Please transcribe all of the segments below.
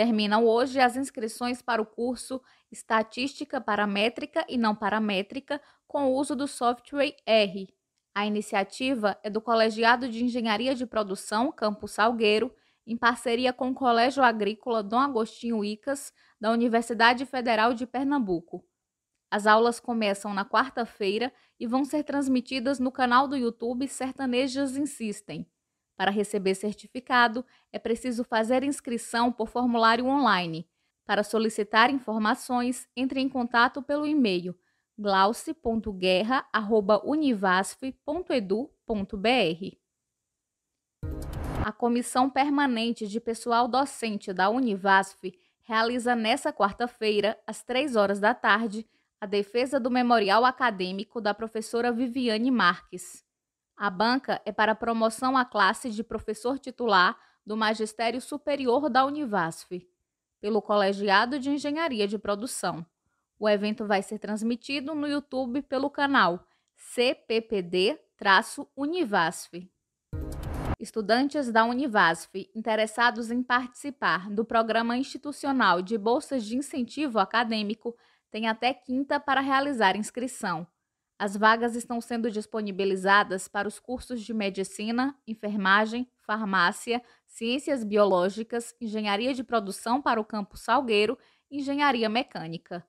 Terminam hoje as inscrições para o curso Estatística Paramétrica e Não Paramétrica com o uso do software R. A iniciativa é do Colegiado de Engenharia de Produção, Campo Salgueiro, em parceria com o Colégio Agrícola Dom Agostinho Icas, da Universidade Federal de Pernambuco. As aulas começam na quarta-feira e vão ser transmitidas no canal do YouTube Sertanejas Insistem. Para receber certificado, é preciso fazer inscrição por formulário online. Para solicitar informações, entre em contato pelo e-mail glauce.guerra.univasf.edu.br. A Comissão Permanente de Pessoal Docente da Univasf realiza nesta quarta-feira, às três horas da tarde, a defesa do memorial acadêmico da professora Viviane Marques. A banca é para promoção à classe de professor titular do Magistério Superior da Univasf, pelo Colegiado de Engenharia de Produção. O evento vai ser transmitido no YouTube pelo canal CPPD-Univasf. Estudantes da Univasf interessados em participar do Programa Institucional de Bolsas de Incentivo Acadêmico têm até quinta para realizar inscrição. As vagas estão sendo disponibilizadas para os cursos de medicina, enfermagem, farmácia, ciências biológicas, engenharia de produção para o campo Salgueiro e engenharia mecânica.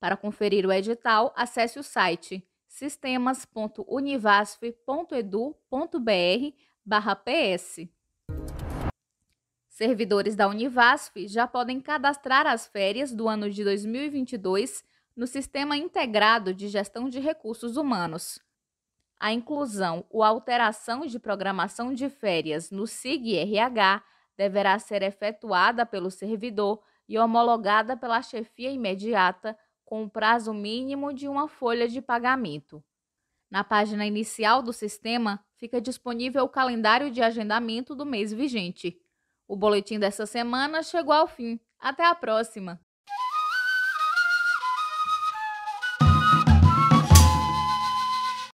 Para conferir o edital, acesse o site sistemas.univasf.edu.br/ps. Servidores da Univasf já podem cadastrar as férias do ano de 2022 no Sistema Integrado de Gestão de Recursos Humanos. A inclusão ou alteração de programação de férias no SIG-RH deverá ser efetuada pelo servidor e homologada pela chefia imediata com o prazo mínimo de uma folha de pagamento. Na página inicial do sistema fica disponível o calendário de agendamento do mês vigente. O boletim dessa semana chegou ao fim. Até a próxima!